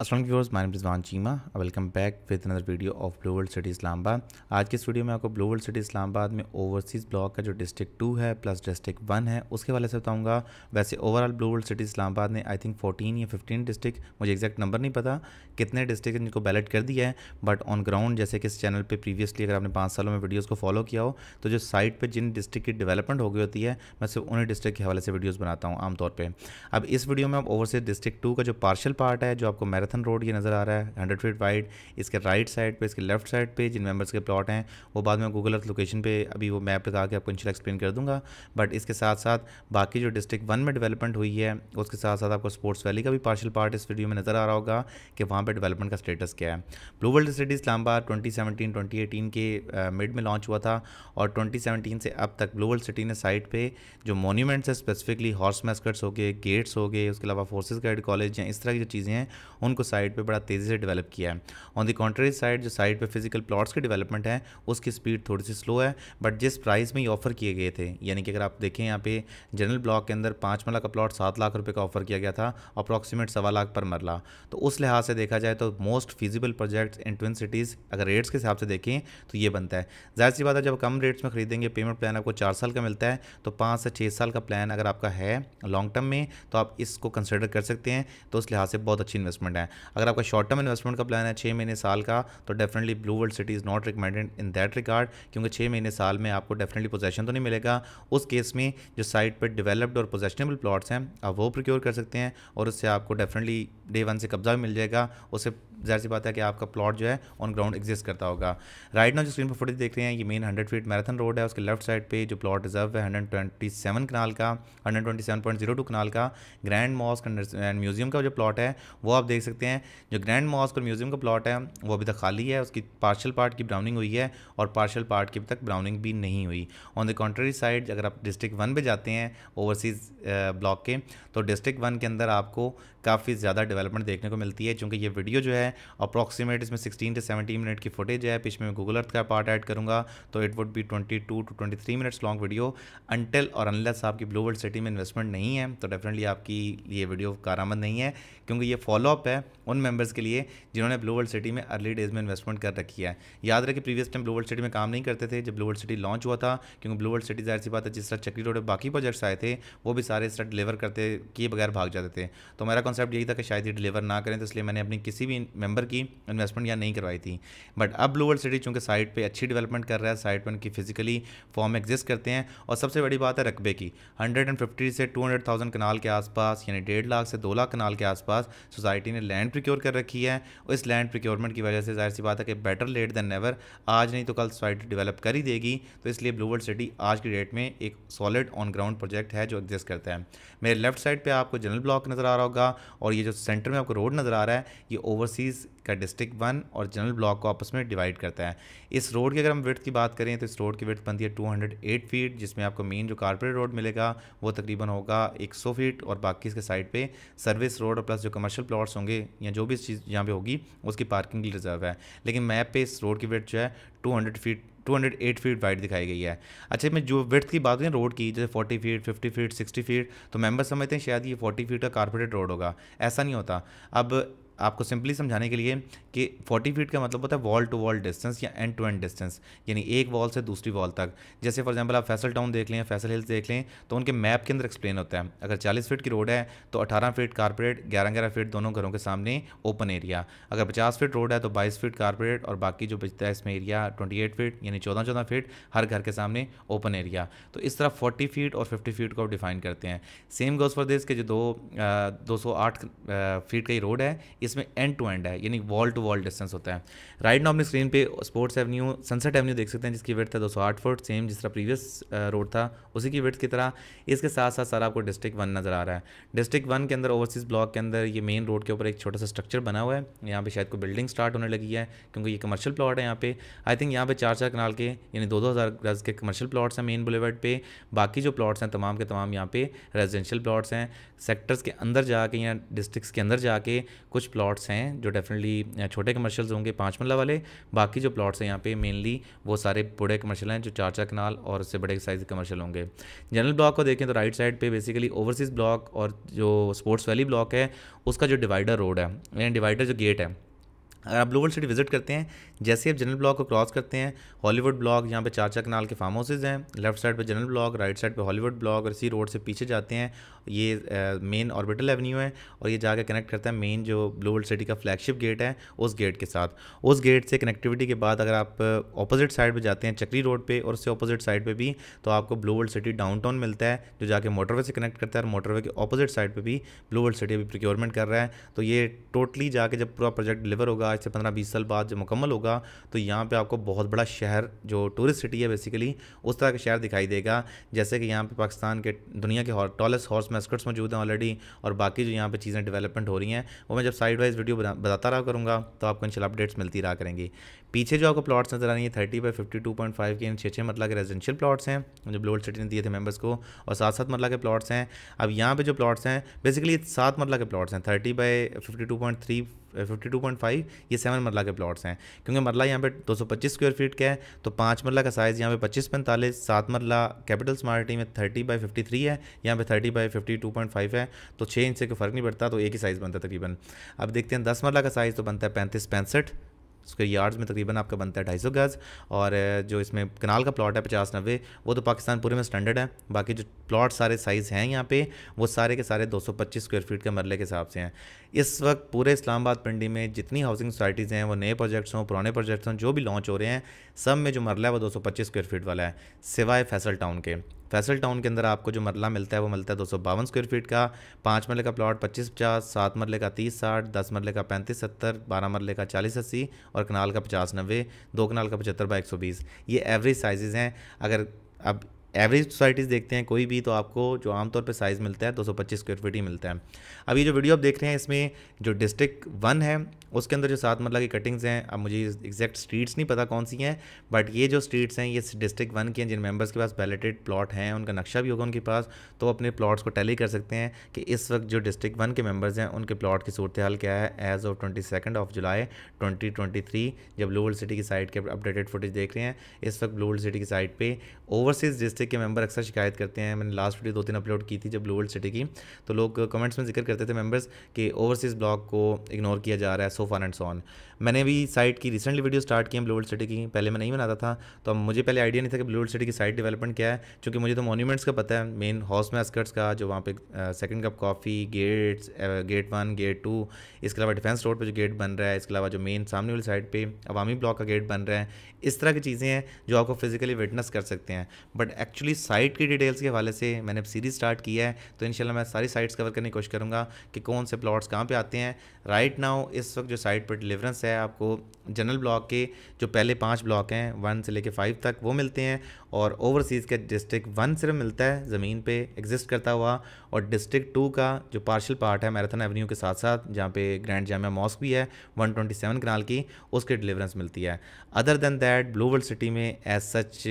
Aslam viewers my Rizwan Cheema welcome back with another video of Blue world City Islamabad आज के इस video में आपको ब्लू वर्ल्ड सिटी इस्लामाबाद में ओवरसीज़ ब्लॉक का जो डिस्ट्रिक्ट टू है प्लस डिस्ट्रिक्ट वन है उसके वाले से बताऊंगा वैसे overall Blue world City Islamabad ने आई थिंक फोर्टीन या फिफ्टीन डिस्ट्रिक्ट मुझे एग्जैक्ट नंबर नहीं पता कितने डिस्ट्रिक्ट जिनको बैलेट कर दिया है बट ऑन ग्राउंड जैसे कि इस चैनल पर प्रीवियसली अगर आपने पाँच सालों में वीडियोज़ को फॉलो किया हो तो जो साइट पर जिन डिस्ट्रिक्ट की डेवलपमेंट हो गई होती है मैं सिर्फ उन्हीं डिस्ट्रिक्ट के हवाले से वीडियोज़ बनाता हूँ आमतौर पर अब इस वीडियो में आप ओवरसीज डिस्ट्रिक्ट टू का जो पार्शल पार्ट है जो आपको मैरा मैराथन रोड ये नज़र आ रहा है हंड्रेड फीट वाइड इसके राइट साइड पे इसके लेफ्ट साइड पे जिन मेंबर्स के प्लॉट हैं वो बाद में गूगल अर्थ लोकेशन पे अभी वो मैप लगा के आपको इंशाल्लाह एक्सप्लेन कर दूंगा बट इसके साथ साथ बाकी जो डिस्ट्रिक्ट वन में डेवलपमेंट हुई है उसके साथ साथ आपको स्पोर्ट्स वैली का भी पार्शल पार्ट इस वीडियो में नज़र आ रहा होगा कि वहाँ पर डेवलपमेंट का स्टेटस क्या है Blue world City Islamabad twenty seventeen twenty eighteen के मिड में लॉन्च हुआ था और ट्वेंटी सेवनटीन से अब तक ब्लू वर्ल्ड सिटी ने साइट पर जो मोन्यूमेंट्स है स्पेसिफिकली हॉर्स मैस्कट्स हो गए गेट्स हो गए उसके अलावा फोर्सेज गाइड कॉलेज या इस तरह की जो चीज़ें हैं उनको को साइट पे बड़ा तेज़ी से डेवलप किया है ऑन दी कॉन्ट्री साइड जो साइट पे फिजिकल प्लॉट्स की डेवलपमेंट है उसकी स्पीड थोड़ी सी स्लो है बट जिस प्राइस में ये ऑफर किए गए थे यानी कि अगर आप देखें यहाँ पे जनरल ब्लॉक के अंदर पाँच मरला का प्लॉट सात लाख रुपये का ऑफर किया गया था अप्रॉक्सीमेट सवा लाख पर मरला तो उस लिहाज से देखा जाए तो most feasible project in twin cities अगर रेट्स के हिसाब से देखें तो ये बनता है जाहिर सी बात है जब कम रेट्स में खरीदेंगे पेमेंट प्लान आपको चार साल का मिलता है तो पाँच से छः साल का प्लान अगर आपका है लॉन्ग टर्म में तो आप इसको कंसिडर कर सकते हैं तो उस लिहाज से बहुत अच्छी इन्वेस्टमेंट है अगर आपका शॉर्ट टर्म इन्वेस्टमेंट का प्लान है छः महीने साल का तो definitely Blue world City is not recommended in that regard क्योंकि छः महीने साल में आपको डेफिनेटली पोजेशन तो नहीं मिलेगा उस केस में जो साइट पर डेवलप्ड और पोजेशनेबल प्लाट्स हैं आप वो प्रोक्योर कर सकते हैं और उससे आपको डेफिनेटली डे वन से कब्जा भी मिल जाएगा उससे जाहिर सी बात है कि आपका प्लॉट जो है ऑन ग्राउंड एग्जिस्ट करता होगा राइट ना जो स्क्रीन पर फुटेज देख रहे हैं ये main hundred feet marathon road है उसके लेफ्ट साइड पे जो प्लॉट रिजर्व है हंड्रेड ट्वेंटी सेवन कनाल का hundred twenty seven point zero two kanal का ग्रैंड मॉस्क एंड म्यूजियम का जो प्लॉट है वो आप देख सकते हैं जो ग्रैंड मॉस्क और म्यूजियम का प्लॉट है वो अभी तक खाली है उसकी पार्शल पार्ट की ब्राउनिंग हुई है और पार्शल पार्ट की अभी तक ब्राउनिंग भी नहीं हुई ऑन द कॉन्ट्री साइड अगर आप डिस्ट्रिक्ट वन पर जाते हैं ओवरसीज़ ब्लॉक uh, के तो डिस्ट्रिक्ट वन के अंदर आपको काफ़ी ज़्यादा डेवलपमेंट देखने को मिलती है क्योंकि ये वीडियो जो है अप्रॉक्सीमेट इसमें सिक्सटीन से सेवेंटीन मिनट की फुटेज है पिछले तो में गूगल अर्थ का पार्ट ऐड करूँगा तो it would be twenty two to twenty three minutes long video until और अनलेस आपकी ब्लू वर्ल्ड सिटी में इन्वेस्टमेंट नहीं है तो डेफिनेटली आपकी ये वीडियो कारामद नहीं है क्योंकि ये फॉलोअप है उन मेम्बर्स के लिए जिन्होंने ब्लू वर्ल्ड सिटी में अर्ली डेज में इन्वेस्टमेंट कर रखी है याद रखे previous time Blue world city में काम नहीं करते थे जब ब्लू वर्ल्ड सिटी लॉन्च हुआ था क्योंकि ब्लू वर्ल्ड सिटी जाहिर सी बात है जिस तरह चक्री रोड बाकी प्रोजेक्ट्स आए थे वो भी सारे इस तरह डिलीवर करते किए बगैर भाग जाते थे तो मेरा कॉन्सेप्ट यही था कि शायद ये डिलीवर ना करें तो इसलिए मैंने अपनी किसी भी मेंबर की इन्वेस्टमेंट या नहीं करवाई थी बट अब ब्लू वर्ल्ड सिटी चूँकि साइट पर अच्छी डेवलपमेंट कर रहा है साइट पर उनकी फिजिकली फॉर्म एग्जिस्ट करते हैं और सबसे बड़ी बात है रकबे की हंड्रेड एंड फिफ्टी से टू हंड्रेड थाउजेंड कनाल के आसपास यानी डेढ़ लाख से दो लाख कनाल के आसपास सोसाइटी ने लैंड प्रिक्योर कर रखी है और इस लैंड प्रिक्योरमेंट की वजह से जाहिर सी बात है कि बेटर लेट दैन नेवर आज नहीं तो कल सोसाइटी डेवलप कर ही देगी तो इसलिए ब्लू वर्ल्ड सिटी आज की डेट में एक सॉलिड ऑन ग्राउंड प्रोजेक्ट है जो एग्जिस्ट करता है मेरे लेफ्ट साइड पर आपको जनरल ब्लॉक नज़र आ रहा होगा और ये जो सेंटर में आपको रोड नज़र आ रहा है ये ओवरसीज़ का डिस्ट्रिक्ट वन और जनरल ब्लॉक को आपस में डिवाइड करता है इस रोड की अगर हम विर्थ की बात करें तो इस रोड की विर्थ बनती है 208 फीट जिसमें आपको मेन जो कारपोरेट रोड मिलेगा वो तकरीबन होगा 100 फीट और बाकी इसके साइड पे सर्विस रोड और प्लस जो कमर्शियल प्लॉट्स होंगे या जो भी चीज़ यहाँ पर होगी उसकी पार्किंग रिजर्व है लेकिन मैप पर इस रोड की विर्थ जो है टू फीट 208 फीट वाइड दिखाई गई है अच्छा मैं जो विथ की बात करें रोड की जैसे 40 फीट 50 फीट 60 फीट तो मेंबर समझते हैं शायद ये 40 फीट का कारपोरेट रोड होगा ऐसा नहीं होता अब आपको सिंपली समझाने के लिए कि 40 फीट का मतलब होता है वॉल टू वॉल डिस्टेंस या एंड टू एंड डिस्टेंस यानी एक वॉल से दूसरी वॉल तक जैसे फॉर एग्जांपल आप फैसल टाउन देख लें फैसल हिल्स देख लें तो उनके मैप के अंदर एक्सप्लेन होता है अगर 40 फीट की रोड है तो 18 फीट कारपोरेट 11 ग्यारह फीट दोनों घरों के सामने ओपन एरिया अगर पचास फीट रोड है तो बाईस फीट कारपोरेट और बाकी जो बचता है इसमें एरिया ट्वेंटी फीट यानी चौदह चौदह फीट हर घर के सामने ओपन एरिया तो इस तरह फोर्टी फीट और फिफ्टी फीट को डिफाइन करते हैं सेम गोज फॉर दिस के जो दो दो फीट का ही रोड है इसमें एंड टू एंड है यानी वॉल टू वॉल डिस्टेंस होता है राइट नाउ अपनी स्क्रीन पे स्पोर्ट्स एवेन्यू सनसेट एवेन्यू देख सकते हैं जिसकी वेट था दो सौ फुट सेम जिस तरह प्रीवियस रोड था उसी की वेट की तरह इसके साथ साथ सारा आपको डिस्ट्रिक्ट वन नज़र आ रहा है डिस्ट्रिक्ट वन के अंदर ओवरसीज़ ब्लॉक के अंदर ये मेन रोड के ऊपर एक छोटा सा स्ट्रक्चर बना हुआ है यहाँ पर शायद कोई बिल्डिंग स्टार्ट होने लगी है क्योंकि ये कमर्शियल प्लॉट है यहाँ पे आई थिंक यहाँ पे चार चार कनाल के यानी दो दो हज़ार गज़ के कमर्शियल प्लॉट्स हैं मेन बुलेवर्ड पे बाकी जो प्लॉट्स हैं तमाम के तमाम यहाँ पे रेजिडेंशियल प्लॉट्स हैं सेक्टर्स के अंदर जाके या डिस्ट्रिक्स के अंदर जाके कुछ प्लॉट्स हैं जो डेफिनेटली छोटे कमर्शियल्स होंगे पाँच मल्ला वाले बाकी जो प्लॉट्स हैं यहाँ पे मेनली वो सारे बड़े कमर्शियल हैं जो चार चार कनाल और उससे बड़े साइज कमर्शियल होंगे जनरल ब्लॉक को देखें तो राइट साइड पे बेसिकली ओवरसीज़ ब्लॉक और जो स्पोर्ट्स वैली ब्लॉक है उसका जो डिवाइडर रोड है यानी डिवाइडर जो गेट है अगर आप ब्लूवर्ड सिटी विजिट करते हैं जैसे आप जनरल ब्लॉक को क्रॉस करते हैं हॉलीवुड ब्लॉक यहाँ पे चार कनाल के फार्म हाउसेज हैं लेफ्ट साइड पे जनरल ब्लॉक राइट साइड पे हॉलीवुड ब्लॉक और इसी रोड से पीछे जाते हैं ये मेन ऑर्बिटल एवेन्यू है और ये जाकर कनेक्ट करता है मेन जो वर्ल्ड सिटी का फ्लैगशिप गेट है उस गेट के साथ उस गेट से कनेक्टिविटी के बाद अगर आप अपोजिट साइड पर जाते हैं चक्री रोड पर और उससे अपोजिट साइड पर भी तो आपको वर्ल्ड सिटी डाउन मिलता है जो जाकर मोटरवे से कनेक्ट करता है और मोटरवे के अपोजिट साइड पर भी वर्ल्ड सिटी अभी प्रिक्योरमेंट कर रहा है तो ये टोटली जाके जब पूरा प्रोजेक्ट डिलीवर होगा होगा आज से पंद्रह बीस साल बाद जब मुकम्मल होगा तो यहाँ पर आपको बहुत बड़ा शहर जो टूरिस्ट सिटी है बेसिकली उस तरह का शहर दिखाई देगा जैसे कि यहाँ पर पाकिस्तान के दुनिया के टॉलेस्ट हॉर्स मैस्कट्स मौजूद हैं ऑलरेडी और बाकी जो यहाँ पर चीज़ें डेवलपमेंट हो रही हैं वो मैं जब साइड वाइज वीडियो बताता रहा करूँगा तो आपको इन अपडेट्स मिलती रहा करेंगी पीछे जो आपको प्लॉट्स नजर आ रही है thirty by fifty two point five के इन छः छः मतलब के रेजिडेंशियल प्लॉट्स हैं जो ब्लोड सिटी ने दिए थे मेंबर्स को और सात सात मतलब के प्लॉट्स हैं अब यहाँ पे जो प्लॉट्स हैं बेसिकली सात मतलब के प्लॉट्स हैं thirty by fifty two point three fifty two point five ये सेवन मरला के प्लॉट्स हैं क्योंकि मरला यहाँ पे दो सौ पच्चीस स्क्वेयर फीट का है तो पाँच मरला का साइज़ यहाँ पे पच्चीस पैंतालीस सात मरला कैपिटल स्मार्टी में थर्टी बाई फिफ्टी थ्री है यहाँ पे thirty by fifty two point five है तो छः इंच से कोई फ़र्क नहीं पड़ता तो एक ही साइज़ बनता है तकरीबन अब देखते हैं दस मरला का साइज़ तो बनता है पैंतीस पैंसठ स्क्वेयर यार्ड्स में तकरीबन आपका बनता है ढाई सौ गज़ और जो इसमें कनाल का प्लॉट है पचास नब्बे वो तो पाकिस्तान पूरे में स्टैंडर्ड है बाकी जो प्लॉट सारे साइज़ हैं यहाँ पे वो सारे के सारे दो सौ पच्चीस स्क्वेयर फीट के मरले के हिसाब से हैं इस वक्त पूरे इस्लामाबाद पिंडी में जितनी हाउसिंग सोसाइटीज़ हैं वो नए प्रोजेक्ट्स हों पुराने प्रोजेक्ट्स हों जो भी लॉन्च हो रहे हैं सब में जो मरला है वो 225 स्क्वायर फीट वाला है सिवाय फैसल टाउन के फैसल टाउन के अंदर आपको जो मरला मिलता है वो मिलता है दो स्क्वायर फीट का पाँच मरले का प्लाट पच्चीस पचास सात मरले का तीस साठ दस मरले का पैंतीस सत्तर बारह मरले का चालीस अस्सी और कनाल का पचास नब्बे दो कनाल का पचहत्तर बाई एक सौ बीस ये एवरेज साइज़ हैं अगर अब एवरेज सोसाइटीज़ देखते हैं कोई भी तो आपको जो आमतौर पर साइज़ मिलता है 225 स्क्वायर फीट ही मिलता है अब ये जो वीडियो आप देख रहे हैं इसमें जो डिस्ट्रिक्ट वन है उसके अंदर जो सात मरला की कटिंग्स हैं अब मुझे एग्जैक्ट स्ट्रीट्स नहीं पता कौन सी हैं बट ये जो स्ट्रीट्स हैं ये डिस्ट्रिक्ट वन की हैं जिन मेम्बर्स के पास बैलेटेड प्लॉट हैं उनका नक्शा भी होगा उनके पास तो अपने प्लाट्स को टैली कर सकते हैं कि इस वक्त जो डिस्ट्रिक्ट वन के मेम्बर्स हैं उनके प्लाट की सूरत हाल क्या है as of twenty second of July twenty twenty three जब लोअल सिटी की साइड के अपडेटेड फुटेज देख रहे हैं इस वक्त वर्ल्ड सिटी की साइट पर ओवरसीज़ डिस्ट्रिक्ट के मेंबर अक्सर शिकायत करते हैं मैंने लास्ट वीडियो दो तीन अपलोड की थी जब ब्लू वर्ल्ड सिटी की तो लोग कमेंट्स में जिक्र करते थे मेंबर्स कि ओवरसीज़ ब्लॉग को इग्नोर किया जा रहा है सो एंड सो ऑन मैंने भी साइट की रिसेंटली वीडियो स्टार्ट की है सिटी की पहले मैं नहीं बनाता था तो मुझे पहले आइडिया नहीं था कि ब्लू सिटी की साइट डेवलपमेंट क्या है क्योंकि मुझे तो मोन्यूमेंट्स का पता है मेन हॉस में स्कर्ट्स का जो वहाँ पे second cup coffee gates gate one gate two इसके अलावा डिफेंस रोड पर जो गेट बन रहा है इसके अलावा जो मेन सामने वाली साइड पर अवामी ब्लॉक का गेट बन रहा है इस तरह की चीज़ें हैं जो आपको फिजिकली विटनेस कर सकते हैं बट एक्चुअली साइट की डिटेल्स के हवाले से मैंने सीरीज़ स्टार्ट की है तो इन मैं सारी साइट्स कवर करने की कोशिश करूँगा कि कौन से प्लॉट्स कहाँ पर आते हैं राइट नाउ इस वक्त जो साइट पर डिलीवरेंस है है आपको जनरल ब्लॉक के जो पहले पांच ब्लॉक हैं वन से लेके फाइव तक वो मिलते हैं और ओवरसीज़ का डिस्ट्रिक्ट वन सिर्फ मिलता है ज़मीन पे एग्जिस्ट करता हुआ और डिस्ट्रिक्ट टू का जो पार्शल पार्ट है मैराथन एवेन्यू के साथ साथ जहाँ पे ग्रैंड जामा मॉस्क भी है 127 कनाल की उसकी डिलीवरेंस मिलती है other than that Blue world city में एज सच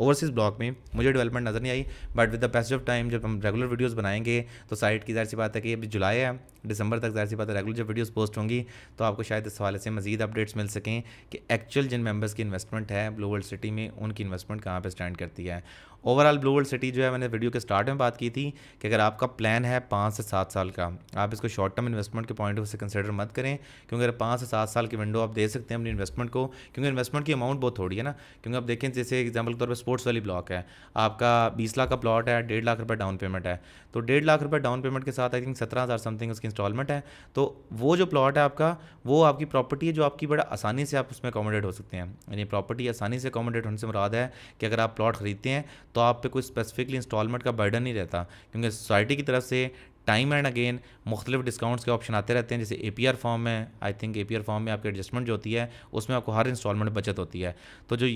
ओवरसीज़ ब्लॉग में मुझे डेवलपमेंट नज़र नहीं आई but with the best of time जब हम रेगुलर वीडियोस बनाएंगे तो साइट की जाहिर सी बात है कि अभी जुलाई है दिसंबर तक जाहिर सी बात है रेगुलर जब वीडियोस पोस्ट होंगी तो आपको शायद इस हवाले से मजीद अपडेट्स मिल सकें कि एक्चुअल जिन मेंबर्स की इन्वेस्टमेंट है ब्लू वर्ल्ड सिटी में उनकी इन्वेस्टमेंट कहाँ पर स्टैंड करती है ओवरऑल ब्लू वर्ल्ड सिटी जो है मैंने वीडियो के स्टार्ट में बात की थी कि अगर आपका प्लान है पाँच से सात साल का आप इसको शॉर्ट टर्म इन्वेस्टमेंट के पॉइंट ऑफ से कंसिडर मत करें क्योंकि अगर पाँच से सात साल की विंडो आप दे सकते हैं अपनी इन्वेस्टमेंट को क्योंकि इन्वेस्टमेंट की अमाउंट बहुत थोड़ी है ना क्योंकि आप देखें जैसे एग्जाम्पल के तौर पर स्पोर्ट्स वाली ब्लॉक है आपका बीस लाख का प्लॉट है डेढ़ लाख रुपये डाउन पेमेंट है तो डेढ़ लाख रुपये डाउन पेमेंट के साथ आई थिंक सत्रह हज़ार समथिंग उसकी इंस्टॉलमेंट है तो वो जो प्लॉट है आपका वो आपकी प्रॉपर्टी है जो आपकी बड़ा आसानी से आप उसमें अकोमोडेट हो सकते हैं यानी प्रॉपर्टी आसानी से अकोमोडेट होने से मुराद है कि अगर आप प्लॉट खरीदते हैं तो आप पे कोई स्पेसिफिकली इंस्टॉलमेंट का बर्डन नहीं रहता क्योंकि सोसाइटी की तरफ से टाइम एंड अगेन मुख्तलिफ डिस्काउंट्स के ऑप्शन आते रहते हैं जैसे ए पी आर फॉर्म में I think A P R form में आपकी एडजस्टमेंट जो होती है उसमें आपको हर इंस्टॉलमेंट बचत होती है तो जो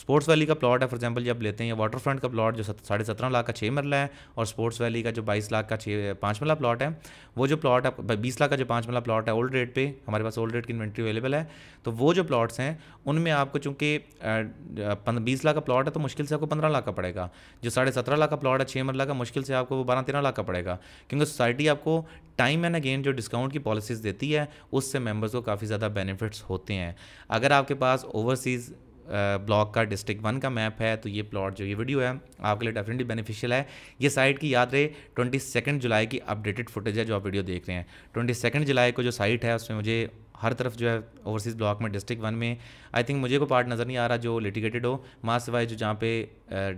स्पोर्ट्स वैली का प्लॉट है फॉर एग्जाम्पल जब लेते हैं या वाटर फ्रंट का प्लॉट जो साढ़े सत्रह लाख का छः मरला है और स्पोर्ट्स वैली का जो बाईस लाख का छः पाँच मरला प्लॉट है वो जो प्लॉट है बीस लाख का जो पाँच मरला प्लॉट है ओल्ड रेट पर हमारे पास ओल्ड रेट की इन्वेंट्री अवेलेबल है तो वो जो प्लॉट्स हैं उनमें आपको चूँकि बीस लाख का प्लॉट है तो मुश्किल से आपको पंद्रह लाख का पड़ेगा जो साढ़े सत्रह लाख का प्लॉट है छः मरला का मुश्किल से आपको वो बारह तेरह लाख का पड़ेगा क्योंकि सोसाइटी आपको टाइम एंड अगेन जो डिस्काउंट की पॉलिसीज़ देती है उससे मेंबर्स को काफ़ी ज़्यादा बेनिफिट्स होते हैं अगर आपके पास ओवरसीज़ ब्लॉक का डिस्ट्रिक्ट वन का मैप है तो ये प्लॉट जो ये वीडियो है आपके लिए डेफिनेटली बेनिफिशियल है ये साइट की याद रहे ट्वेंटी सेकेंड जुलाई की अपडेटेड फुटेज है जो आप वीडियो देख रहे हैं ट्वेंटी सेकेंड जुलाई को जो साइट है उसमें मुझे हर तरफ जो है ओवरसीज़ ब्लॉक में डिस्ट्रिक्ट वन में आई थिंक मुझे को पार्ट नज़र नहीं आ रहा जो लिटिगेटेड हो माँ सिवाय जो जहाँ पे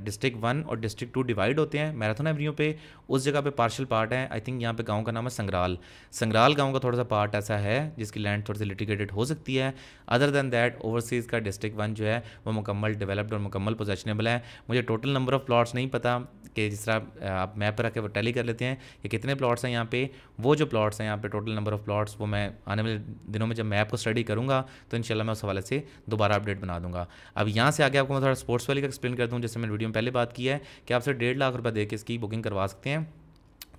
डिस्ट्रिक्ट वन और डिस्ट्रिक्ट टू डिवाइड होते हैं मैराथन एवन्यू पे उस जगह पे पार्शल पार्ट है आई थिंक यहाँ पे गांव का नाम है संग्राल संग्राल गांव का थोड़ा सा पार्ट ऐसा है जिसकी लैंड थोड़ी सी लिटिगेटेड हो सकती है अदर देन दैट ओवरसीज़ का डिस्ट्रिक्ट वन जो है वो मुकम्मल डेवलप्ड और मुकम्मल पोजेशनेबल है मुझे टोटल नंबर ऑफ़ प्लाट्स नहीं पता कि जिस तरह आप मैप पर रख वो टैली कर लेते हैं कि कितने प्लाट्स हैं यहाँ पे वो जो प्लाट्स हैं यहाँ पे टोटल नंबर ऑफ़ प्लाट्स वो मैं आने वाले दिनों में में जब मैं आपको स्टडी करूँगा तो इन मैं उस हवाले से दोबारा अपडेट बना दूँगा अब यहाँ से आगे आपको मैं थोड़ा स्पोर्ट्स वाली का एक्सप्लेन कर दूँ जैसे मैंने वीडियो में पहले बात की है कि आपसे डेढ़ लाख रुपये दे इसकी बुकिंग करवा सकते हैं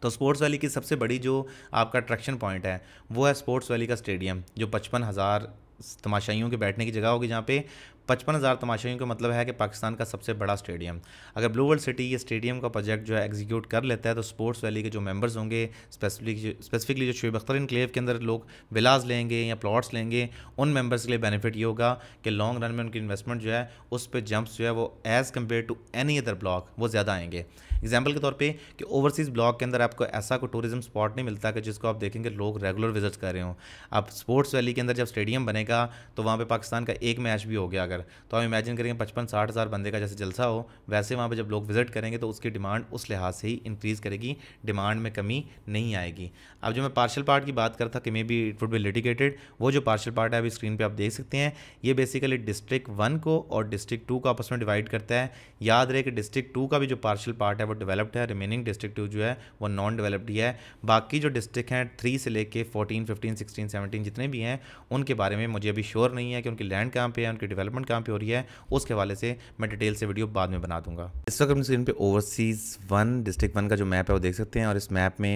तो स्पोर्ट्स वैली की सबसे बड़ी जो आपका अट्रैक्शन पॉइंट है वो है स्पोर्ट्स वैली का स्टेडियम जो पचपन हज़ार तमाशाइयों के बैठने की जगह होगी जहाँ पे पचपन हज़ार तमाशाइयों का मतलब है कि पाकिस्तान का सबसे बड़ा स्टेडियम अगर ब्लू वर्ल्ड सिटी ये स्टेडियम का प्रोजेक्ट जो है एग्जीक्यूट कर लेता है तो स्पोर्ट्स वैली के जो मेंबर्स होंगे स्पेसिफिकली जो शुब अख्तर इनक्लेव के अंदर लोग विलाज लेंगे या प्लॉट्स लेंगे उन मेंबर्स के लिए बेनिफिट ये होगा कि लॉन्ग रन में उनकी इन्वेस्टमेंट जो है उस पर जंप्स जो है वो as compare to any other block वो ज़्यादा आएंगे एग्जाम्पल के तौर पर कि ओवरसीज़ ब्लॉक के अंदर आपको ऐसा कोई टूरिज्म स्पॉट नहीं मिलता कि जिसको आप देखेंगे लोग रेगुलर विजिट कर रहे हो आप स्पोर्ट्स वैली के अंदर जब स्टेडियम बनेगा तो वहाँ पर पाकिस्तान का एक मैच भी हो गया अगर तो आप इमेजिन करेंगे पचपन साठ हज़ार बंदे का जैसे जलसा हो वैसे वहाँ पर जब लोग विजिट करेंगे तो उसकी डिमांड उस लिहाज से ही इंक्रीज़ करेगी डिमांड में कमी नहीं आएगी अब जो मैं पार्शल पार्ट की बात करता कि maybe it would be litigated वो जो पार्शल पार्ट है अभी स्क्रीन पे आप देख सकते हैं ये बेसिकली डिस्ट्रिक्ट वन को और डिस्ट्रिक्ट टू को आपस में डिवाइड करता है याद रहे कि डिस्ट्रिक्ट टू का भी जो पार्शल पार्ट है वो वो डेवलप्ड है रिमेनिंग डिस्ट्रिक्ट जो है वो नॉन डेवलप्ड ही है बाकी जो डिस्ट्रिक्ट हैं थ्री से लेके फोर्टीन फिफ्टीन सिक्सटीन सेवनटीन जितने भी हैं उनके बारे में मुझे अभी श्योर नहीं है कि उनकी लैंड कहाँ पे है उनकी डेवलपमेंट कहाँ पे हो रही है उसके हवाले से मैं डिटेल से वीडियो बाद में बना दूंगा इस वक्त अपनी स्क्रीन पर ओवरसीज़ वन डिस्ट्रिक्ट वन का जो मैप है वो देख सकते हैं और इस मैप में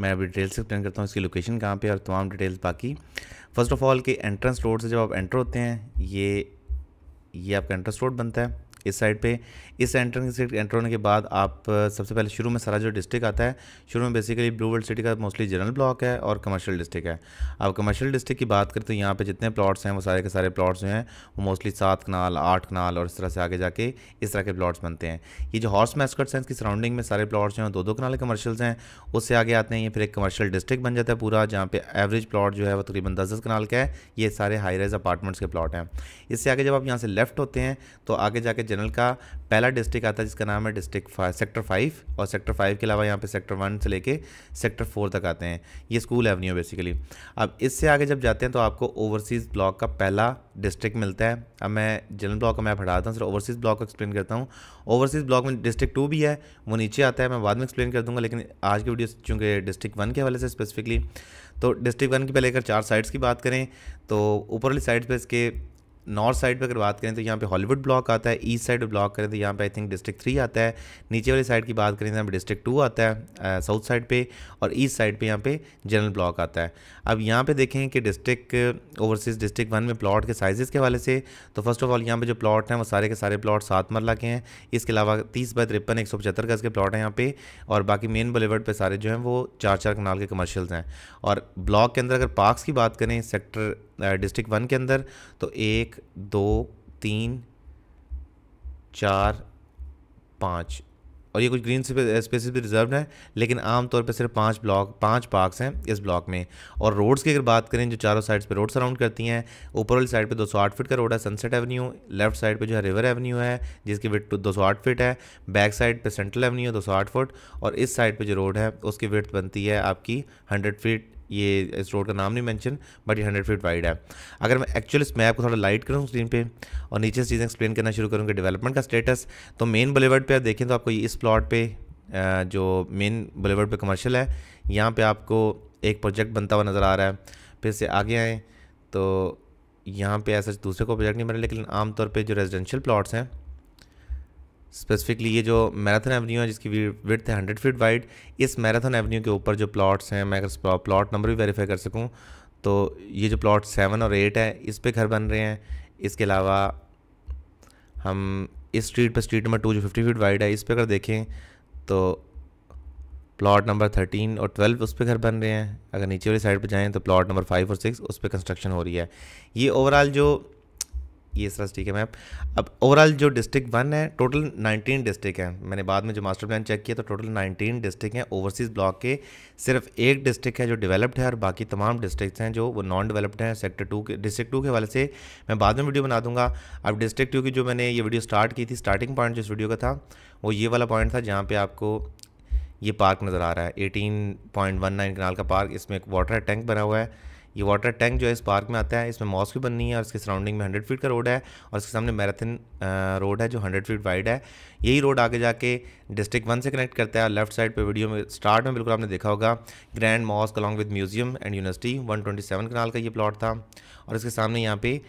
मैं अभी डिटेल्स एक्सप्लेन करता हूँ इसकी लोकेशन कहाँ पे और तमाम डिटेल्स बाकी फर्स्ट ऑफ ऑल के एंट्रेंस रोड से जब आप एंटर होते हैं ये ये आपका एंट्रेंस रोड बनता है इस साइड पे इस एंटर की एंटर होने के बाद आप सबसे पहले शुरू में सारा जो डिस्ट्रिक्ट आता है शुरू में बेसिकली ब्लू वर्ल्ड सिटी का मोस्टली जनरल ब्लॉक है और कमर्शियल डिस्ट्रिक्ट है अब कमर्शियल डिस्ट्रिक्ट की बात करें तो यहाँ पे जितने प्लॉट्स हैं वो सारे के सारे प्लॉट्स जो हैं वो मोस्टली सात कनाल आठ कनाल और इस तरह से आगे जाके इस तरह के प्लॉट्स बनते हैं ये जो हॉर्स मैस्कट्स हैं इसकी सराउंडिंग में सारे प्लॉट्स हैं दो दो कनाल कमर्शल्स हैं उससे आगे आते हैं ये फिर एक कमर्शियल डिस्ट्रिक्ट बन जाता है पूरा जहाँ पे एवरेज प्लॉट जो है वो तकरीबन दस दस कनाल का है ये सारे हाई राइज अपार्टमेंट्स के प्लॉट हैं इससे आगे जब आप यहाँ से लेफ्ट होते हैं तो आगे जाके चैनल का पहला डिस्ट्रिक्ट आता है जिसका नाम है डिस्ट्रिक्ट सेक्टर फाइव और सेक्टर फाइव के अलावा यहाँ पे सेक्टर वन से लेके सेक्टर फोर तक आते हैं ये स्कूल एवन्यू बेसिकली अब इससे आगे जब जाते हैं तो आपको ओवरसीज़ ब्लॉक का पहला डिस्ट्रिक्ट मिलता है अब मैं जनरल ब्लॉक का मैप हटाता हूँ सिर्फ ओवरसीज़ ब्लॉक को एक्सप्लेन करता हूँ ओवरसीज़ ब्लॉक में डिस्ट्रिक्ट टू भी है वो नीचे आता है मैं बाद में एक्सप्लेन कर दूँगा लेकिन आज की वीडियो चूँकि डिस्ट्रिक्ट वन के हवाले से स्पेसिफिकली तो डिस्ट्रिक्ट वन की पहले अगर चार साइड्स की बात करें तो ऊपर वाली साइड पर इसके नॉर्थ साइड पर अगर बात करें तो यहाँ पे हॉलीवुड ब्लॉक आता है ईस्ट साइड ब्लॉक करें तो यहाँ पे आई थिंक डिस्ट्रिक्ट थ्री आता है नीचे वाली साइड की बात करें तो यहाँ पर डिस्ट्रिक्ट टू आता है साउथ साइड पे और ईस्ट साइड पे यहाँ पे जनरल ब्लॉक आता है अब यहाँ पे देखें कि डिस्ट्रिक्ट ओवरसीज़ डिस्ट्रिक्ट वन में प्लॉट के साइजेस के हवाले से तो फर्स्ट ऑफ ऑल यहाँ पर जो प्लॉट हैं वो सारे के सारे प्लॉट सात मरला के हैं इसके अलावा तीस बाय तिरपन एक सौ पचहत्तर गज़ के प्लॉट हैं यहाँ पे और बाकी मेन बुलेवर्ड पर सारे जो हैं वो चार चार कनाल के कमर्शल हैं और ब्लॉक के अंदर अगर पार्क्स की बात करें सेक्टर डिस्ट्रिक्ट वन के अंदर तो एक दो तीन चार पाँच और ये कुछ ग्रीन स्पेसेस भी रिजर्व हैं लेकिन आमतौर पर सिर्फ पांच ब्लॉक पांच पार्क्स हैं इस ब्लॉक में और रोड्स की अगर बात करें जो चारों साइड्स पे रोड सराउंड करती हैं ऊपर वाली साइड पे 208 फीट का रोड है सनसेट एवेन्यू लेफ्ट साइड पे जो है रिवर एवेन्यू है जिसकी विथ दो सौ फीट है बैक साइड पर सेंट्रल एवेन्यू दो फुट और इस साइड पर जो रोड है उसकी विथ बनती है आपकी हंड्रेड फीट ये इस रोड का नाम नहीं मेंशन बट ये हंड्रेड फीट वाइड है अगर मैं एक्चुअल इस मैप को थोड़ा लाइट करूँ स्क्रीन पे और नीचे से चीज़ें एक्सप्लेन करना शुरू करूँगी डेवलपमेंट का स्टेटस तो मेन बुलेवर्ड पे आप देखें तो आपको इस प्लॉट पे जो मेन बुलेवर्ड पे कमर्शियल है यहाँ पे आपको एक प्रोजेक्ट बनता हुआ नज़र आ रहा है फिर से आगे आएँ तो यहाँ पे ऐसा दूसरे को प्रोजेक्ट नहीं बना लेकिन आमतौर पर जो रेजिडेंशियल प्लाट्स हैं स्पेसिफिकली ये जो मैराथन एवेन्यू है जिसकी विथ है हंड्रेड फीट वाइड इस मैराथन एवेन्यू के ऊपर जो प्लॉट्स हैं मैं अगर प्लॉट नंबर भी वेरीफाई कर सकूँ तो ये जो प्लॉट सेवन और एट है इस पर घर बन रहे हैं इसके अलावा हम इस स्ट्रीट पर स्ट्रीट नंबर टू जो फिफ्टी फीट वाइड है इस पर अगर देखें तो प्लॉट नंबर थर्टीन और ट्वेल्व उस पर घर बन रहे हैं अगर नीचे वाली साइड पर जाएँ तो प्लॉट नंबर फाइव और सिक्स उस पर कंस्ट्रक्शन हो रही है ये ओवरऑल जो ये इस तरह ठीक है मैप अब ओवरऑल जो डिस्ट्रिक्ट वन है टोटल 19 डिस्ट्रिक्ट हैं मैंने बाद में जो मास्टर प्लान चेक किया तो टोटल 19 डिस्ट्रिक्ट हैं ओवरसीज़ ब्लॉक के सिर्फ एक डिस्ट्रिक्ट है जो डेवलप्ड है और बाकी तमाम डिस्ट्रिक्ट हैं जो वो नॉन डेवलप्ड हैं सेक्टर टू के डिस्ट्रिक्ट टू के वाले से मैं बाद में वीडियो बना दूंगा अब डिस्ट्रिक्ट टू की जो मैंने ये वीडियो स्टार्ट की थी स्टार्टिंग पॉइंट जिस वीडियो का था वो ये वाला पॉइंट था जहाँ पर आपको ये पार्क नज़र आ रहा है 18.19 कनाल का पार्क इसमें एक वाटर टैंक बना हुआ है ये वाटर टैंक जो है इस पार्क में आता है इसमें मॉस भी बननी है और इसके सराउंडिंग में हंड्रेड फीट का रोड है और इसके सामने मैराथन रोड है जो हंड्रेड फीट वाइड है यही रोड आगे जाके डिस्ट्रिक्ट वन से कनेक्ट करता है लेफ्ट साइड पर वीडियो में स्टार्ट में बिल्कुल आपने देखा होगा grand mosque along with museum and university one twenty seven kanal का ये प्लाट था और इसके सामने यहाँ पे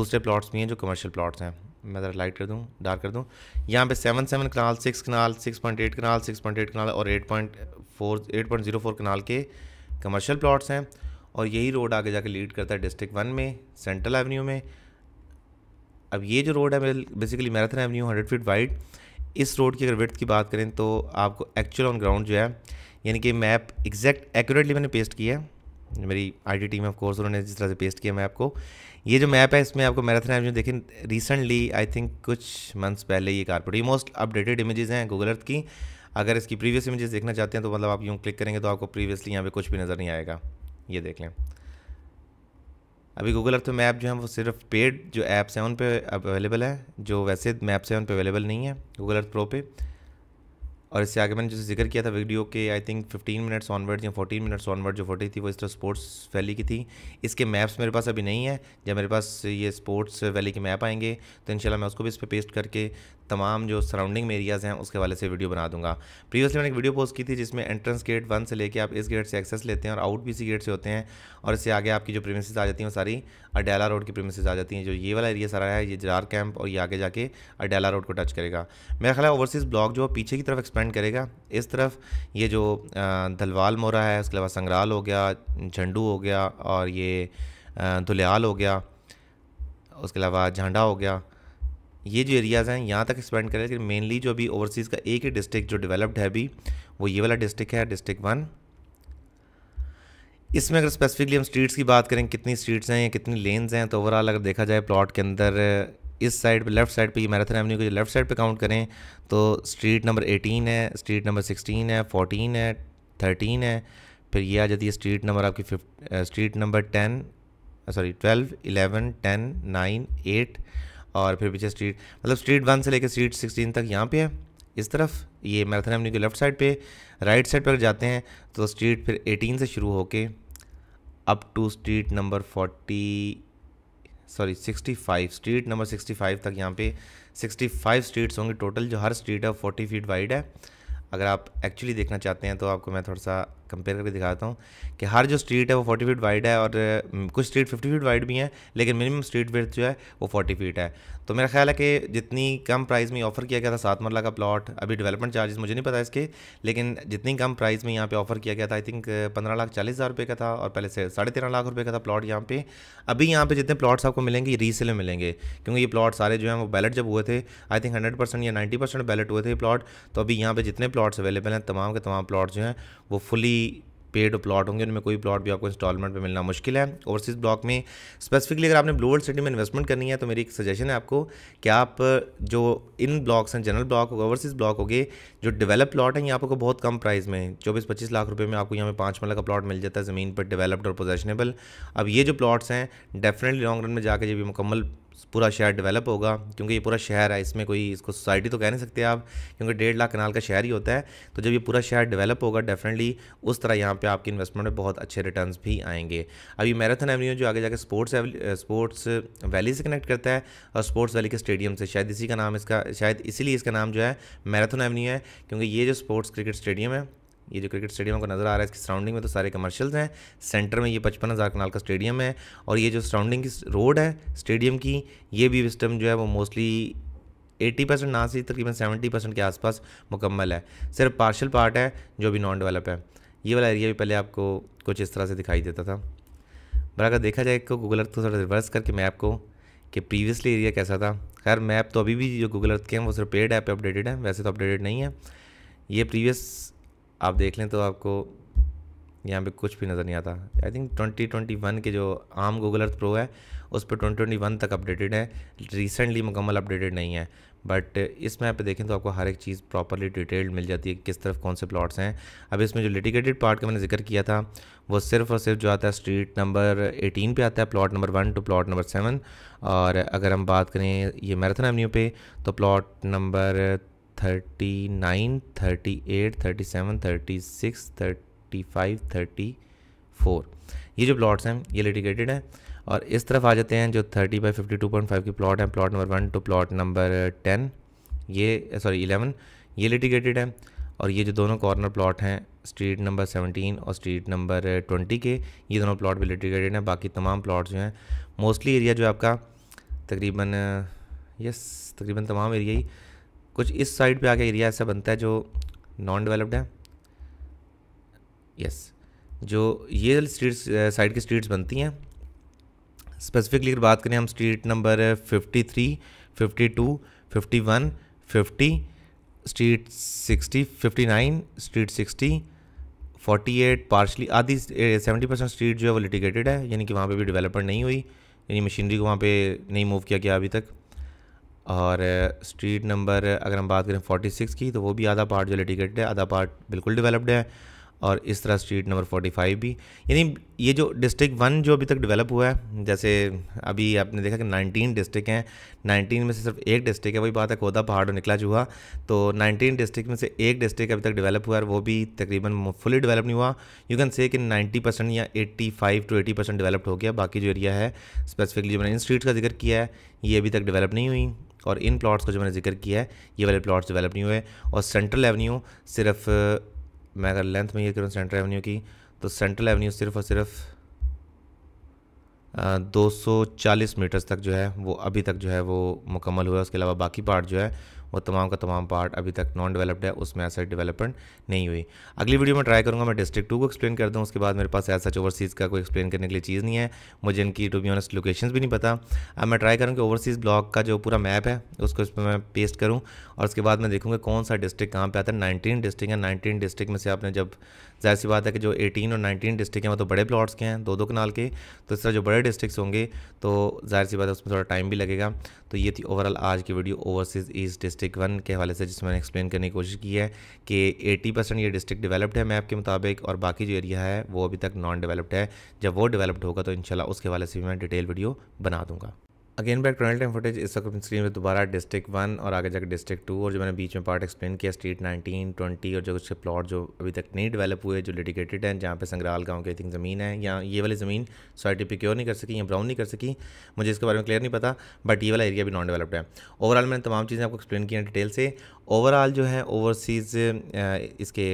दूसरे प्लाट्स भी हैं जो कमर्शियल प्लाट्स हैं मैं ज़रा लाइट कर दूँ डार्क कर दूँ यहाँ पे seven seven kanal six kanal six point eight kanal six point eight kanal और eight point four eight point zero four kanal के कमर्शियल प्लाट्स हैं और यही रोड आगे जाके लीड करता है डिस्ट्रिक्ट वन में सेंट्रल एवेन्यू में अब ये जो रोड है basically marathon avenue hundred feet wide इस रोड की अगर विर्थ की बात करें तो आपको एक्चुअल ऑन ग्राउंड जो है यानी कि मैप एग्जैक्ट एक्यूरेटली मैंने पेस्ट किया है मेरी आईटी टीम ऑफ ऑफकोर्स उन्होंने जिस तरह से पेस्ट किया मैप को ये जो मैप है इसमें आपको मैराथन एवेन्यू देखें रिसेंटली आई थिंक कुछ मंथ्स पहले ये कारपोरेट ये मोस्ट अपडेटेड इमेजेस हैं गूगल अर्थ की अगर इसकी प्रीवियस इमेजेस देखना चाहते हैं तो मतलब आप यूँ क्लिक करेंगे तो आपको प्रीवियसली यहाँ पे कुछ भी नज़र नहीं आएगा ये देख लें अभी गूगल अर्थ मैप जो है वो सिर्फ पेड जो ऐप्स हैं उन पे अवेलेबल है जो वैसे मैप्स हैं उन पे अवेलेबल नहीं है गूगल अर्थ प्रो पे और इससे आगे मैंने जैसे जिक्र किया था वीडियो के आई थिंक 15 मिनट्स ऑनवर्ड या 14 मिनट्स ऑनवर्ड जो फोटी थी वो इस तरह स्पोर्ट्स वैली की थी इसके मैप्स मेरे पास अभी नहीं है जब मेरे पास ये स्पोर्ट्स वैली के मैप आएंगे तो इनशाला मैं उसको भी इस पर पे पेस्ट करके तमाम जो सराउंडिंग एरियाज़ हैं उसके वाले से वीडियो बना दूंगा प्रीवियसली मैंने एक वीडियो पोस्ट की थी जिसमें एंट्रेंस गेट वन से लेके आप इस गेट से एक्सेस लेते हैं और आउट भी इसी गेट से होते हैं और इससे आगे आपकी जो प्रीमिसज आ जाती हैं वो सारी अडेला रोड की प्रीमिसज आ जाती हैं जो ये वाला एरिया सारा है ये जरार कैंप और ये आगे जाके अडेला रोड को टच करेगा मेरा ख्याल है ओवरसीज़ ब्लॉक जो पीछे की तरफ एक्सपेंड करेगा इस तरफ ये जो धलवाल मोरा है उसके अलावा संग्राल हो गया झंडू हो गया और ये धुलियाल हो गया उसके अलावा झंडा हो गया ये जो एरियाज़ हैं यहाँ तक एक्सपेंड करें लेकिन मेनली जो अभी ओवरसीज़ का एक ही डिस्ट्रिक्ट जो डेवलप्ड है अभी वो ये वाला डिस्ट्रिक्ट है डिस्ट्रिक्ट वन इसमें अगर स्पेसिफिकली हम स्ट्रीट्स की बात करें कितनी स्ट्रीट्स हैं या कितनी लेन्स हैं तो ओवरऑल अगर देखा जाए प्लॉट के अंदर इस साइड पे लेफ्ट साइड पे ये मैराथन एवेन्यू को लेफ्ट साइड पे काउंट करें तो स्ट्रीट नंबर 18 है स्ट्रीट नंबर 16 है 14 है 13 है फिर ये आ जाती है स्ट्रीट नंबर आपकी फिफ्ट स्ट्रीट नंबर 10 सॉरी 12 11 10 9 8 और फिर पीछे स्ट्रीट मतलब स्ट्रीट वन से लेकर स्ट्रीट सिक्सटीन तक यहाँ पे है इस तरफ ये मैराथन एवन्यू के लेफ्ट साइड पे राइट साइड पर जाते हैं तो स्ट्रीट फिर एटीन से शुरू होके up to street number forty sorry sixty five street number sixty five तक यहाँ पे सिक्सटी फाइव स्ट्रीट्स होंगे टोटल जो हर स्ट्रीट है फोर्टी फीट वाइड है अगर आप एक्चुअली देखना चाहते हैं तो आपको मैं थोड़ा सा कंपेयर करके दिखाता हूँ कि हर जो स्ट्रीट है वो फोर्टी फीट वाइड है और कुछ स्ट्रीट फिफ्टी फीट वाइड भी हैं लेकिन मिनिमम स्ट्रीट विथ जो है वो फोर्टी फीट है तो मेरा ख्याल है कि जितनी कम प्राइस में ऑफ़र किया गया था सात मरला का प्लॉट अभी डेवलपमेंट चार्जेस मुझे नहीं पता इसके लेकिन जितनी कम प्राइस में यहाँ पे ऑफ़र किया गया था आई थिंक पंद्रह लाख चालीस हज़ार रुपये का था और पहले से साढ़े तेरह लाख रुपये का था प्लॉट यहाँ पे अभी यहाँ पे जितने प्लॉट्स आपको मिलेंगे रीसेल में मिलेंगे क्योंकि ये प्लॉट सारे जो हैं वो बैलेट जब हुए थे आई थिंक हंड्रेड परसेंट या नाइन्टी परसेंट बैलेट हुए थे प्लॉट तो अभी यहाँ पर जितने प्लॉट्स अवेलेबल हैं तमाम के तमाम प्लॉट जो हैं वो फुली भी पेड प्लॉट होंगे उनमें कोई प्लॉट भी आपको इंस्टॉलमेंट पे मिलना मुश्किल है ओवरसीज ब्लॉक में स्पेसिफिकली अगर आपने ब्लू वर्ल्ड सिटी में इन्वेस्टमेंट करनी है तो मेरी एक सजेशन है आपको कि आप जो इन ब्लॉक्स हैं जनरल ब्लॉक होगा ओवरसीज ब्लॉक हो गए जो डेवलप प्लॉट हैं ये आपको बहुत कम प्राइस में चौबीस पच्चीस लाख रुपये में आपको यहाँ पर पाँच मल का प्लॉट मिल जाता है ज़मीन पर डेवलप्ड और पोजेशनेबल अब ये जो प्लॉट्स हैं डेफिनेटली लॉन्ग रन में जाकर ये भी मुकम्मल पूरा शहर डेवलप होगा क्योंकि ये पूरा शहर है इसमें कोई इसको सोसाइटी तो कह नहीं सकते आप क्योंकि डेढ़ लाख कनाल का शहर ही होता है तो जब ये पूरा शहर डेवलप होगा डेफिनेटली उस तरह यहाँ पे आपके इन्वेस्टमेंट में बहुत अच्छे रिटर्न भी आएंगे अभी मैराथन एवेन्यू जो आगे जाकर स्पोर्ट्स स्पोर्ट्स वैली से कनेक्ट करता है और स्पोर्ट्स वैली के स्टेडियम से शायद इसी का नाम इसका शायद इसीलिए इसका नाम जो है मैराथन एवेन्यू है क्योंकि ये जो स्पोर्ट्स क्रिकेट स्टेडियम है ये जो क्रिकेट स्टेडियम को नज़र आ रहा है इसकी सराउंडिंग में तो सारे कमर्शियल्स हैं सेंटर में ये पचपन हज़ार कनाल का स्टेडियम है और ये जो सराउंडिंग की रोड है स्टेडियम की ये भी विस्टम जो है वो मोस्टली एटी परसेंट ना से तकरीबन सेवेंटी परसेंट के आसपास मुकम्मल है सिर्फ पार्शल पार्ट है जो अभी नॉन डेवलप है ये वाला एरिया भी पहले आपको कुछ इस तरह से दिखाई देता था पर अगर देखा जाए तो गूगल अर्थ को थोड़ा रिवर्स करके मैप को कि प्रीवियसली एरिया कैसा था खैर मैप तो अभी भी जो गूगल अर्थ के हैं वो सिर्फ पेड ऐप पे अपडेटेड है वैसे तो अपडेटेड नहीं है ये प्रीवियस आप देख लें तो आपको यहाँ पे कुछ भी नज़र नहीं आता आई थिंक 2021 के जो आम गूगल अर्थ प्रो है उस पर ट्वेंटी तक अपडेटेड है रिसेंटली मुकम्मल अपडेटेड नहीं है बट इस मैप पे देखें तो आपको हर एक चीज़ प्रॉपरली डिटेल्ड मिल जाती है किस तरफ कौन से प्लॉट्स हैं अब इसमें जो लिटिगेटेड पार्ट का मैंने जिक्र किया था वो सिर्फ और सिर्फ जो आता है स्ट्रीट नंबर 18 पे आता है plot number one two plot number seven और अगर हम बात करें ये मैराथन एवन्यू पे तो plot number thirty nine thirty eight thirty seven thirty six thirty five thirty four ये जो प्लॉट्स हैं ये लिटिगेटेड हैं और इस तरफ आ जाते हैं जो thirty by fifty two point five के प्लॉट हैं plot number one two plot number ten ये सॉरी इलेवन ये लिटिगेटेड है और ये जो दोनों कॉर्नर प्लॉट हैं स्ट्रीट नंबर सेवनटीन और स्ट्रीट नंबर ट्वेंटी के ये दोनों प्लॉट भी लिटिगेटेड हैं बाकी तमाम प्लॉट्स जो हैं मोस्टली एरिया जो आपका तकरीबन यस तकरीबन तमाम एरिया ही कुछ इस साइड पे आके एरिया ऐसा बनता है जो नॉन डेवलप्ड है यस जो ये स्ट्रीट्स साइड की स्ट्रीट्स बनती हैं स्पेसिफिकली अगर बात करें हम street number 53, 52, 51, 50, street 60, 59, street 60, 48 partially आधी सेवेंटी परसेंट स्ट्रीट जो है वो लिटिगेटेड है यानी कि वहाँ पे भी डेवलपमेंट नहीं हुई यानी मशीनरी को वहाँ पे नहीं मूव किया गया अभी तक और स्ट्रीट नंबर अगर हम बात करें 46 की तो वो भी आधा पार्ट जो लिटिकेट है आधा पार्ट बिल्कुल डेवलप्ड है और इस तरह स्ट्रीट नंबर 45 भी यानी ये जो डिस्ट्रिक्ट वन जो अभी तक डेवलप हुआ है जैसे अभी आपने देखा कि 19 डिस्ट्रिक्ट हैं 19 में से सिर्फ एक डिस्ट्रिक्ट है वही बात है कोदा पहाड़ और निकला चूहा तो 19 डिस्ट्रिक्ट में से एक डिस्ट्रिक्ट अभी तक डेवलप हुआ है वो भी तकरीबन फुली डेवलप नहीं हुआ यू कैन से कि नाइन्टी परसेंट या five to eighty percent developed हो गया बाकी जो एरिया है स्पेसिफिकली जो मैंने इन स्ट्रीट का जिक्र किया है ये अभी तक डेवलप नहीं हुई और इन प्लॉट्स का जो मैंने जिक्र किया है ये वाले प्लॉट्स डेवलप नहीं हुए और सेंट्रल एवेन्यू सिर्फ मैं अगर लेंथ में ये करूँ सेंट्रल एवेन्यू की तो सेंट्रल एवेन्यू सिर्फ और सिर्फ दो सौ चालीस मीटर्स तक जो है वो अभी तक जो है वो मुकम्मल हुआ है उसके अलावा बाकी पार्ट जो है वो तमाम का तमाम पार्ट अभी तक नॉन डेवलप्ड है उसमें ऐसा डेवलपमेंट नहीं हुई अगली वीडियो में ट्राई करूँगा मैं डिस्ट्रिक्ट टू को एक्सप्लेन कर दूँ उसके बाद मेरे पास ऐसा ओवरसीज़ का कोई एक्सप्लेन करने के लिए चीज़ नहीं है मुझे इनकी टू बी ऑनस्ट लोकेशन भी नहीं पता अब मैं ट्राई करूँ कि ओवरसीज़ ब्लॉक का जो पूरा मैप है उसको इस पर मैं पेस्ट करूँ और उसके बाद मैं देखूँगा कौन सा डिस्ट्रिक्ट कहाँ पर आता है नाइनटीन डिस्ट्रिक्ट है नाइनटीन डिस्ट्रिक्ट में से आपने जब जाहिर सी बात है कि जो 18 और 19 डिस्ट्रिक्ट हैं वो तो बड़े प्लॉट्स के हैं दो दो कनाल के तो इस तरह जो बड़े डिस्ट्रिक्स होंगे तो जाहिर सी बात है उसमें थोड़ा टाइम भी लगेगा तो ये थी ओवरऑल आज की video overseas east district one के हवाले से जिसमें मैंने एक्सप्लेन करने की कोशिश की है कि एटी परसेंट ये डिस्ट्रिक्ट डेवलप्ड है मैप के मुताबिक और बाकी जो एरिया है वो अभी तक नॉन डेवलप्ड है जब वो डेवलप्ड होगा तो इनशाला उसके हवाले से भी मैं डिटेल वीडियो बना दूँगा अगेन बैक ट्रेनल टाइम फुटेज इस वक्त स्क्रीन पर दोबारा डिस्ट्रिक्ट वन और आगे जाकर डिस्ट्रिक्ट टू और जो मैंने बीच में पार्ट एक्सप्लेन किया स्ट्रीट नाइनटीन ट्वेंटी और जो उसके प्लॉट जो अभी तक नहीं डेवलप हुए जो लिटिगेटेड हैं जहाँ पे संग्राल गांव की आई थिंक ज़मीन है या ये वाली ज़मीन सोसाइटी प्योर नहीं कर सकी या ब्राउन नहीं कर सकी मुझे इसके बारे में क्लियर नहीं पता बट ये वाला एरिया भी नॉन डेवलप्ड है ओवरऑल मैंने तमाम चीज़ें आपको एक्सप्लेन किया डिटेल से ओवरऑल जो है ओवरसीज़ इसके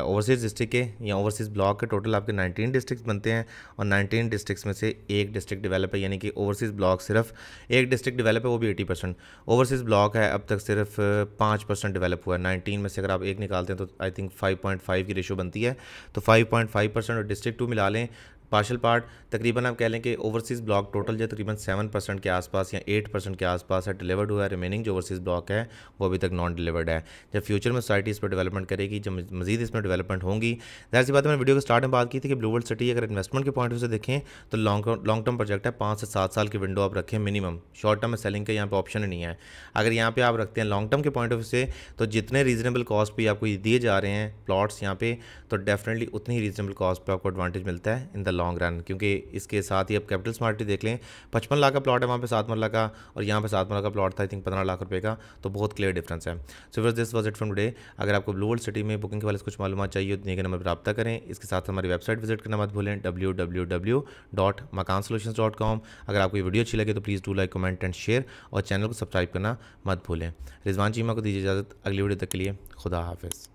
ओवरसीज़ डिस्ट्रिक्ट के या ओवरसीज़ ब्लॉक के टोटल आपके 19 डिस्ट्रिक्ट बनते हैं और 19 डिस्ट्रिक्ट में से एक डिस्ट्रिक्ट डिवेलप है यानी कि ओवरसीज़ ब्लॉक सिर्फ एक डिस्ट्रिक्ट डिवेलप है वो भी एटी परसेंट ओवरसीज़ ब्लॉक है अब तक सिर्फ पाँच परसेंट डेवलप हुआ है नाइनटीन में से अगर आप एक निकालते हैं तो I think five point five की रेशो बनती है तो फाइव पॉइंट फाइव परसेंट और डिस्ट्रिक्ट टू मिला लें पार्शल पार्ट तकरीबन आप कह लें कि ओवरसीज़ ब्लॉक टोटल जो तकरीबन सेवन परसेंट के आसपास या एट परसेंट के आसपास है डिलीवर्ड हुआ है रिमेनिंग जो ओवरसीज़ ब्लॉक है वो अभी तक नॉन डिलीवर्ड है जब फ्यूचर में सोसाइटी इस पर डेवलपमेंट करेगी जब मजीद इसमें डेवलपमेंट होंगी सी बात मैंने वीडियो के स्टार्ट में बात की थी कि ब्लूवर्ड सिटी अगर इन्वेस्टमेंट के पॉइंट व्यू से देखें तो लॉन्ग लॉन्ग टर्म प्रोजेक्ट है पाँच से सात साल की विंडो आप रखें मिनिमम शॉर्ट टर्म में सेलिंग का यहाँ पर ऑप्शन नहीं है अगर यहाँ पर आप रखते हैं लॉन्ग टर्म के पॉइंट ऑफ व्यू से तो जितने रीजनेबल कॉस्ट भी आपको दिए जा रहे हैं प्लॉट्स यहाँ पे तो डेफिनेटली उतनी ही रीजनेबल कॉस्ट पर आपको एडवांटेज मिलता है in the long long run क्योंकि इसके साथ ही आप कैपिटल स्मार्टी देख लें पचपन लाख का प्लॉट है वहाँ पे सात मरला का और यहाँ पे सात मरला का प्लॉट था आई थिंक पंद्रह लाख रुपये का तो बहुत क्लियर डिफरेंस है सो फिर this was it from today अगर आपको ब्लू वर्ल्ड सिटी में बुकिंग के वाले कुछ मालूम चाहिए तो दिए नंबर पर रब्ता करें इसके साथ हमारी वेबसाइट विजिट करना मत भूलें W W W dot Makaan dot com अगर आपको वीडियो अच्छी लगे तो please do like comment and share और चैनल को सब्सक्राइब करना मत भूलें रिजवान चीमा को दीजिए इजाज़त अगली वीडियो तक के लिए खुदा हाफिज़